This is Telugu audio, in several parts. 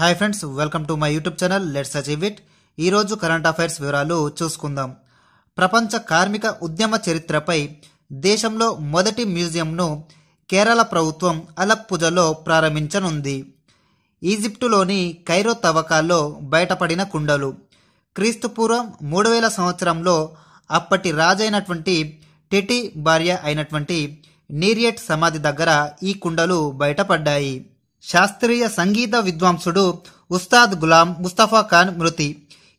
hi friends welcome to my YouTube channel let's achieve it ఈరోజు కరెంట్ అఫైర్స్ వివరాలు చూసుకుందాం ప్రపంచ కార్మిక ఉద్యమ చరిత్రపై దేశంలో మొదటి మ్యూజియంను కేరళ ప్రభుత్వం అలప్పుజలో ప్రారంభించనుంది ఈజిప్టులోని కైరో తవ్వకాల్లో బయటపడిన కుండలు క్రీస్తుపూర్వం మూడు వేల సంవత్సరంలో అప్పటి రాజైనటువంటి టెటి భార్య అయినటువంటి నీరియట్ సమాధి దగ్గర ఈ కుండలు బయటపడ్డాయి శాస్త్రీయ సంగీత విద్వాంసుడు ఉస్తాద్ గులాం ముస్తఫా ఖాన్ మృతి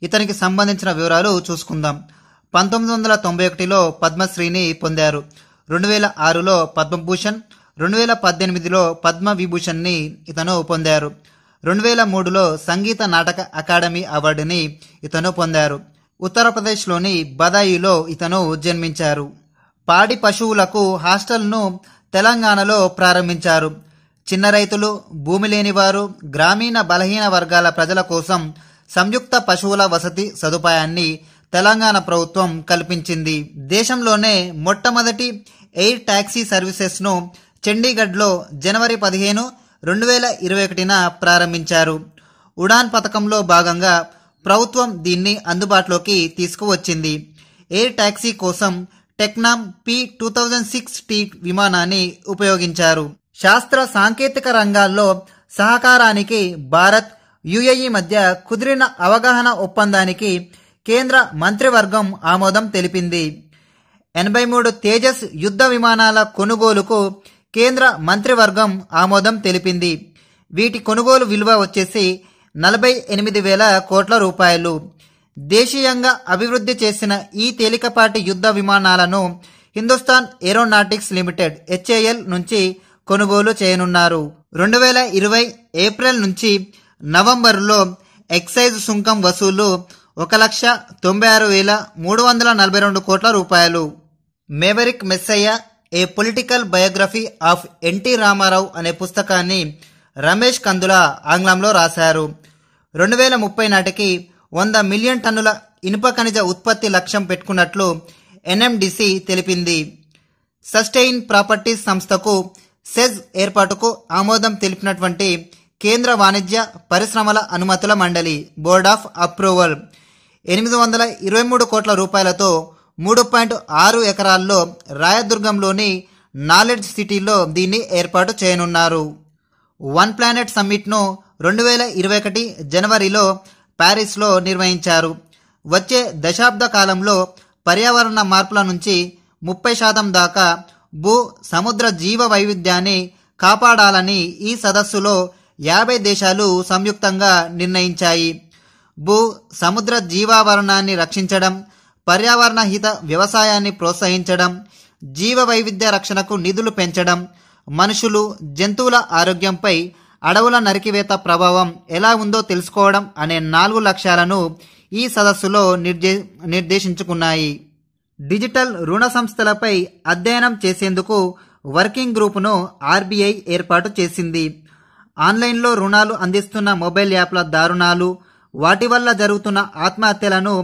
ఇతనికి సంబంధించిన వివరాలు చూసుకుందాం పంతొమ్మిది వందల తొంభై ఒకటిలో పద్మశ్రీని పొందారు రెండు వేల ఆరులో పద్మభూషణ్ రెండు వేల పద్దెనిమిదిలో పద్మ విభూషణ్ని ఇతను పొందారు రెండు వేల మూడులో సంగీత నాటక అకాడమీ అవార్డుని ఇతను పొందారు ఉత్తరప్రదేశ్లోని బదాయిలో ఇతను జన్మించారు పాడి పశువులకు హాస్టల్ను తెలంగాణలో ప్రారంభించారు చిన్న రైతులు భూమి లేనివారు గ్రామీణ బలహీన వర్గాల ప్రజల కోసం సంయుక్త పశువుల వసతి సదుపాయాన్ని తెలంగాణ ప్రభుత్వం కల్పించింది దేశంలోనే మొట్టమొదటి ఎయిర్ ట్యాక్సీ సర్వీసెస్ను చండీగఢ్లో జనవరి పదిహేను రెండు వేల ఇరవై ఒకటిన ప్రారంభించారు ఉడాన్ పథకంలో భాగంగా ప్రభుత్వం దీన్ని అందుబాటులోకి తీసుకువచ్చింది ఎయిర్ ట్యాక్సీ కోసం Tecnam P two thousand six T విమానాన్ని ఉపయోగించారు శాస్త్ర సాంకేతిక రంగాల్లో సహకారానికి భారత్ యుఏఈ మధ్య కుదిరిన అవగాహన ఒప్పందానికి కేంద్ర మంత్రివర్గం ఆమోదం తెలిపింది ఎనభై మూడు తేజస్ యుద్ధ విమానాల కొనుగోలుకు కేంద్ర మంత్రివర్గం ఆమోదం తెలిపింది వీటి కొనుగోలు విలువ వచ్చేసి నలభై ఎనిమిది వేల కోట్ల రూపాయలు దేశీయంగా అభివృద్ధి చేసిన ఈ తేలికపాటి యుద్ధ విమానాలను హిందుస్థాన్ ఏరోనాటిక్స్ లిమిటెడ్ హెచ్ఏఎల్ నుంచి కొనుగోలు చేయనున్నారు రెండు వేల ఇరవై ఏప్రిల్ నుంచి నవంబర్లో ఎక్సైజ్ సుంకం వసూలు ఒక లక్ష తొంభై ఆరు వేల మూడు వందల నలభై రెండు కోట్ల రూపాయలు maverick messiah a political biography of NT Ramarao అనే పుస్తకాన్ని రమేష్ కందుల ఆంగ్లంలో రాశారు రెండు వేల ముప్పై నాటికి వంద మిలియన్ టన్నుల ఇనుప ఖనిజ ఉత్పత్తి లక్ష్యం పెట్టుకున్నట్లు ఎన్ఎండిసి తెలిపింది సస్టైన్ ప్రాపర్టీస్ సంస్థకు సెజ్ ఏర్పాటుకు ఆమోదం తెలిపినటువంటి కేంద్ర వాణిజ్య పరిశ్రమల అనుమతుల మండలి బోర్డ్ ఆఫ్ అప్రూవల్ ఎనిమిది వందల ఇరవై మూడు కోట్ల రూపాయలతో మూడు పాయింట్ ఆరు ఎకరాల్లో రాయదుర్గంలోని నాలెడ్జ్ సిటీలో దీన్ని ఏర్పాటు చేయనున్నారు వన్ ప్లానెట్ సమ్మిట్ను రెండు వేల ఇరవై ఒకటి జనవరిలో ప్యారిస్లో నిర్వహించారు వచ్చే దశాబ్ద కాలంలో పర్యావరణ మార్పుల నుంచి ముప్పై శాతం దాకా భూ సముద్ర జీవ వైవిధ్యాన్ని కాపాడాలని ఈ సదస్సులో యాభై దేశాలు సంయుక్తంగా నిర్ణయించాయి భూ సముద్ర జీవావరణాన్ని రక్షించడం పర్యావరణ హిత వ్యవసాయాన్ని ప్రోత్సహించడం జీవ వైవిధ్య రక్షణకు నిధులు పెంచడం మనుషులు జంతువుల ఆరోగ్యంపై అడవుల నరికివేత ప్రభావం ఎలా ఉందో తెలుసుకోవడం అనే నాలుగు లక్ష్యాలను ఈ సదస్సులో నిర్దే నిర్దేశించుకున్నాయి డిజిటల్ రుణ సంస్థలపై అధ్యయనం చేసేందుకు వర్కింగ్ గ్రూప్ను ఆర్బీఐ ఏర్పాటు చేసింది ఆన్లైన్లో రుణాలు అందిస్తున్న మొబైల్ యాప్ల దారుణాలు వాటి వల్ల జరుగుతున్న ఆత్మహత్యలను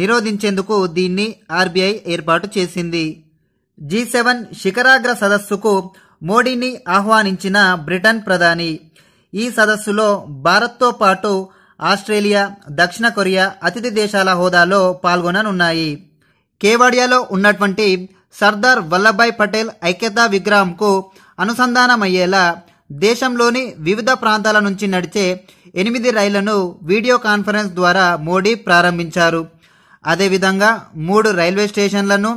నిరోధించేందుకు దీన్ని ఆర్బీఐ ఏర్పాటు చేసింది జీ సెవెన్ శిఖరాగ్ర సదస్సుకు మోడీని ఆహ్వానించిన బ్రిటన్ ప్రధాని ఈ సదస్సులో భారత్తో పాటు ఆస్ట్రేలియా దక్షిణ కొరియా అతిథి దేశాల హోదాలో పాల్గొననున్నాయి కేవాడియాలో ఉన్నటువంటి సర్దార్ వల్లభాయ్ పటేల్ ఐక్యతా విగ్రహంకు అనుసంధానమయ్యేలా దేశంలోని వివిధ ప్రాంతాల నుంచి నడిచే ఎనిమిది రైళ్లను వీడియో కాన్ఫరెన్స్ ద్వారా మోడీ ప్రారంభించారు అదేవిధంగా మూడు రైల్వే స్టేషన్లను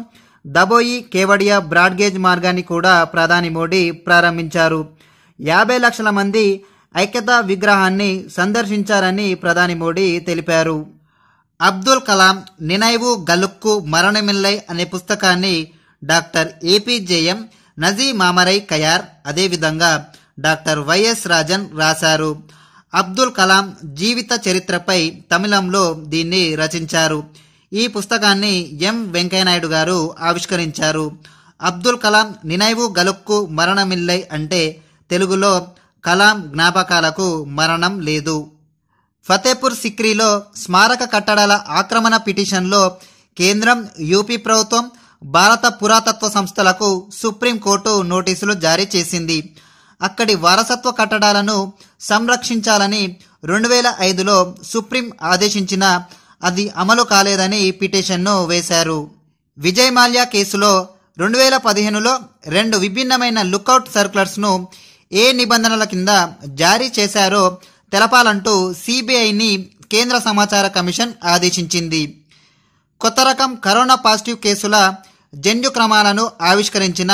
దబోయి కేవడియా బ్రాడ్గేజ్ మార్గాన్ని కూడా ప్రధాని మోడీ ప్రారంభించారు యాభై లక్షల మంది ఐక్యతా విగ్రహాన్ని సందర్శించారని ప్రధాని మోడీ తెలిపారు అబ్దుల్ కలాం నినైవు గలుక్కు మరణమిల్లై అనే పుస్తకాన్ని డాక్టర్ ఏపీజేఎం నజీ మామరై కయార్ అదేవిధంగా డాక్టర్ వైఎస్ రాజన్ రాశారు అబ్దుల్ కలాం జీవిత చరిత్రపై తమిళంలో దీన్ని రచించారు ఈ పుస్తకాన్ని ఎం వెంకయ్యనాయుడు గారు ఆవిష్కరించారు అబ్దుల్ కలాం నినైవు గలుక్కు మరణమిల్లై అంటే తెలుగులో కలాం జ్ఞాపకాలకు మరణం లేదు ఫతేపూర్ సిక్రీలో స్మారక కట్టడాల ఆక్రమణ పిటిషన్లో కేంద్రం యూపీ ప్రభుత్వం భారత పురాతత్వ సంస్థలకు సుప్రీంకోర్టు నోటీసులు జారీ చేసింది అక్కడి వారసత్వ కట్టడాలను సంరక్షించాలని రెండు వేల ఐదులో సుప్రీం ఆదేశించిన అది అమలు కాలేదని పిటిషన్ను వేశారు విజయ్ మాల్యా కేసులో రెండు వేల పదిహేనులో రెండు విభిన్నమైన లుక్అవుట్ సర్కులర్స్ను ఏ నిబంధనల కింద జారీ చేశారో తెలపాలంటూ సిబిఐని కేంద్ర సమాచార కమిషన్ ఆదేశించింది కొత్త రకం కరోనా పాజిటివ్ కేసుల జన్యు క్రమాలను ఆవిష్కరించిన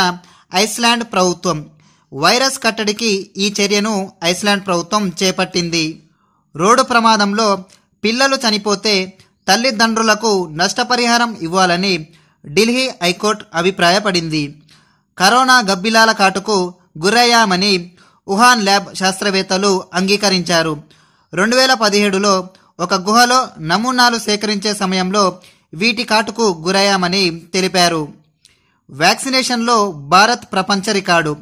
ఐస్లాండ్ ప్రభుత్వం వైరస్ కట్టడికి ఈ చర్యను ఐస్లాండ్ ప్రభుత్వం చేపట్టింది రోడ్డు ప్రమాదంలో పిల్లలు చనిపోతే తల్లిదండ్రులకు నష్టపరిహారం ఇవ్వాలని ఢిల్లీ హైకోర్టు అభిప్రాయపడింది కరోనా గబ్బిలాల కాటుకు గురయ్యామని వుహాన్ ల్యాబ్ శాస్త్రవేత్తలు అంగీకరించారు రెండు వేల పదిహేడులో ఒక గుహలో నమూనాలు సేకరించే సమయంలో వీటి కాటుకు గురయ్యామని తెలిపారు వ్యాక్సినేషన్లో భారత్ ప్రపంచ రికార్డు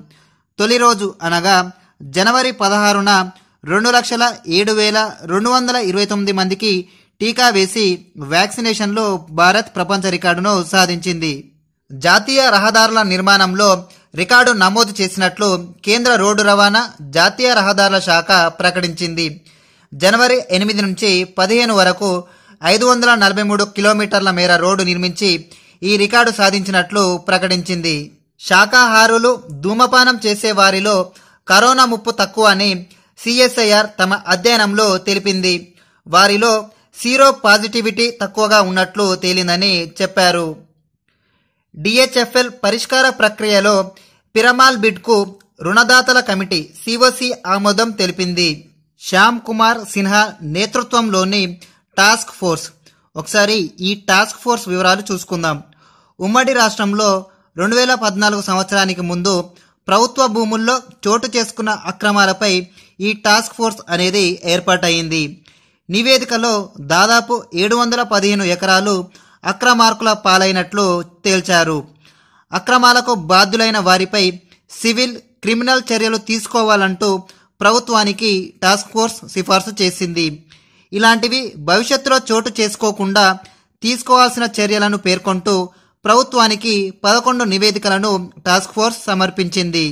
తొలి రోజు అనగా జనవరి పదహారున రెండు లక్షల ఏడు వేల రెండు వందల ఇరవై తొమ్మిది మందికి టీకా వేసి వ్యాక్సినేషన్లో భారత్ ప్రపంచ రికార్డును సాధించింది జాతీయ రహదారుల నిర్మాణంలో రికార్డు నమోదు చేసినట్లు కేంద్ర రోడ్డు రవాణా జాతీయ రహదారుల శాఖ ప్రకటించింది జనవరి ఎనిమిది నుంచి పదిహేను వరకు ఐదు వందల నలభై మూడు కిలోమీటర్ల మేర రోడ్డు నిర్మించి ఈ రికార్డు సాధించినట్లు ప్రకటించింది శాఖాహారులు ధూమపానం చేసే వారిలో కరోనా ముప్పు తక్కువ అని సిఎస్ఐఆర్ తమ అధ్యయనంలో తెలిపింది వారిలో సీరో పాజిటివిటీ తక్కువగా ఉన్నట్లు తేలిందని చెప్పారు డిహెచ్ఎఫ్ఎల్ పరిష్కార ప్రక్రియలో పిరమాల్ బిడ్కు రుణదాతల కమిటీ సిఓసి ఆమోదం తెలిపింది శ్యామ్ కుమార్ సిన్హా నేతృత్వంలోని టాస్క్ ఫోర్స్ ఒకసారి ఈ టాస్క్ ఫోర్స్ వివరాలు చూసుకుందాం ఉమ్మడి రాష్ట్రంలో రెండు వేల పద్నాలుగు సంవత్సరానికి ముందు ప్రభుత్వ భూముల్లో చోటు చేసుకున్న అక్రమాలపై ఈ టాస్క్ ఫోర్స్ అనేది ఏర్పాటైంది నివేదికలో దాదాపు ఏడు వందల పదిహేను ఎకరాలు అక్రమార్కుల పాలైనట్లు తేల్చారు అక్రమాలకు బాధ్యులైన వారిపై సివిల్ క్రిమినల్ చర్యలు తీసుకోవాలంటూ ప్రభుత్వానికి టాస్క్ ఫోర్స్ సిఫార్సు చేసింది ఇలాంటివి భవిష్యత్తులో చోటు చేసుకోకుండా తీసుకోవాల్సిన చర్యలను పేర్కొంటూ ప్రభుత్వానికి పదకొండు నివేదికలను టాస్క్ ఫోర్స్ సమర్పించింది